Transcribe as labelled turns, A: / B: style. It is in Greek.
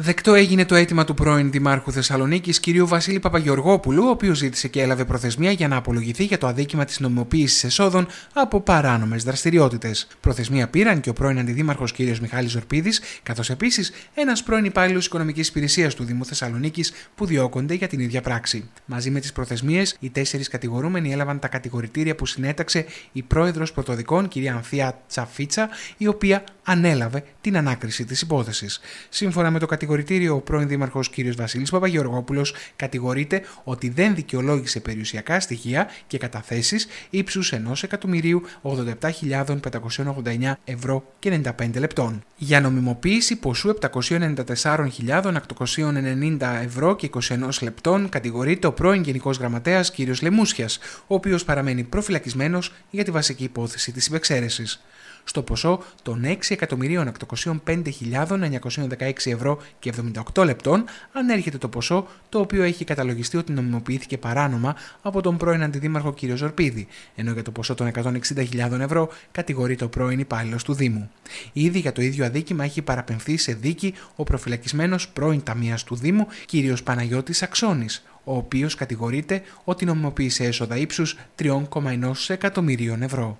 A: Δεκτό έγινε το αίτημα του πρώην Δημάρχου Θεσσαλονίκης κ. Βασίλη Παπαγεωργόπουλου, ο οποίος ζήτησε και έλαβε προθεσμία για να απολογηθεί για το αδίκημα της νομιμοποίησης εσόδων από παράνομες δραστηριότητες. Προθεσμία πήραν και ο πρώην Αντιδήμαρχος κ. Μιχάλη Ζορπίδη, καθώς επίσης ένας πρώην υπάλληλος Οικονομικής Υπηρεσίας του Δήμου Θεσσαλονίκης που διώκονται για την ίδια πράξη. Μαζί με τις προθεσμίες, οι τέσσερις κατηγορούμενοι έλαβαν τα κατηγορητήρια που συνέταξε η πρόεδρος Πρωτοδικών κ. Ανθία Τσαφίτσα, η οποία ανέλαβε την ανάκριση της υπόθεσης. Σύμφωνα με το κατηγορητήριο ο πρώην Δήμαρχος κ. Βασίλης Παπαγεωργόπουλος κατηγορείται ότι δεν δικαιολόγησε περιουσιακά στοιχεία και καταθέσεις ύψους 1.087.589 ευρώ και 95 λεπτών. Για νομιμοποίηση ποσού 794.890 ευρώ και 21 λεπτών κατηγορείται ο πρώην Γενικός Γραμματέας κ. Λεμούσιας, ο οποίος παραμένει προφυλακισμένος για τη βασική υπόθεση της υπεξαίρεσης στο ποσό των 6.805.916 ευρώ και 78 λεπτών ανέρχεται το ποσό το οποίο έχει καταλογιστεί ότι νομιμοποιήθηκε παράνομα από τον πρώην αντιδήμαρχο κ. Ζορπίδη, ενώ για το ποσό των 160.000 ευρώ κατηγορείται ο πρώην υπάλληλο του Δήμου. Ήδη για το ίδιο αδίκημα έχει παραπεμφθεί σε δίκη ο προφυλακισμένος πρώην ταμείας του Δήμου κ. Παναγιώτη Αξόνη, ο οποίος κατηγορείται ότι νομιμοποίησε έσοδα ύψους 3,1 εκατομμυρίων ευρώ.